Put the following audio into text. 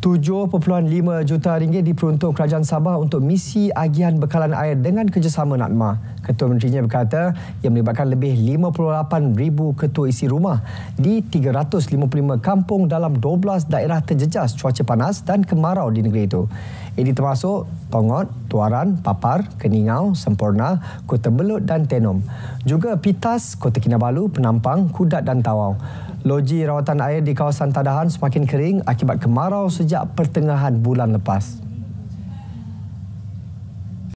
7.5 juta ringgit diperuntuk Kerajaan Sabah untuk misi agihan bekalan air dengan kerjasama NADMA. Ketua Menterinya berkata ia melibatkan lebih 58,000 ketua isi rumah di 355 kampung dalam 12 daerah terjejas cuaca panas dan kemarau di negeri itu. Ini termasuk Tongot, Tuaran, Papar, Keningau, Sempurna, Kota Belut dan Tenom. Juga Pitas, Kota Kinabalu, Penampang, Kudat dan Tawau loji rawatan air di kawasan Tadahan semakin kering akibat kemarau sejak pertengahan bulan lepas.